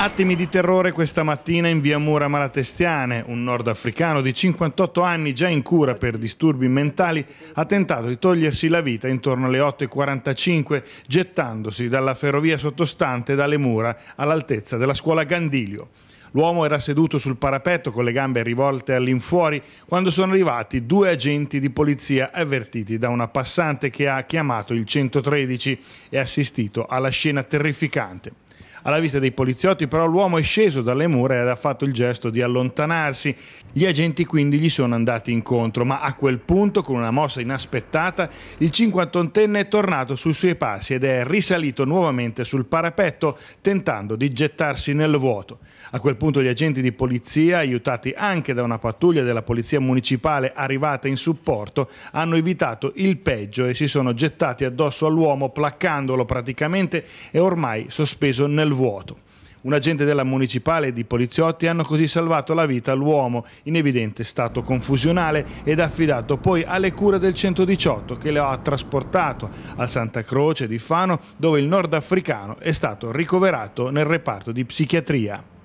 Attimi di terrore questa mattina in via Mura Malatestiane. Un nordafricano di 58 anni, già in cura per disturbi mentali, ha tentato di togliersi la vita intorno alle 8.45 gettandosi dalla ferrovia sottostante dalle mura all'altezza della scuola Gandiglio. L'uomo era seduto sul parapetto con le gambe rivolte all'infuori quando sono arrivati due agenti di polizia avvertiti da una passante che ha chiamato il 113 e assistito alla scena terrificante. Alla vista dei poliziotti però l'uomo è sceso dalle mura e ha fatto il gesto di allontanarsi. Gli agenti quindi gli sono andati incontro, ma a quel punto, con una mossa inaspettata, il 58enne è tornato sui suoi passi ed è risalito nuovamente sul parapetto tentando di gettarsi nel vuoto. A quel punto gli agenti di polizia, aiutati anche da una pattuglia della polizia municipale arrivata in supporto, hanno evitato il peggio e si sono gettati addosso all'uomo placcandolo praticamente e ormai sospeso nel vuoto vuoto. Un agente della municipale e di poliziotti hanno così salvato la vita all'uomo in evidente stato confusionale ed affidato poi alle cure del 118 che lo ha trasportato a Santa Croce di Fano dove il nordafricano è stato ricoverato nel reparto di psichiatria.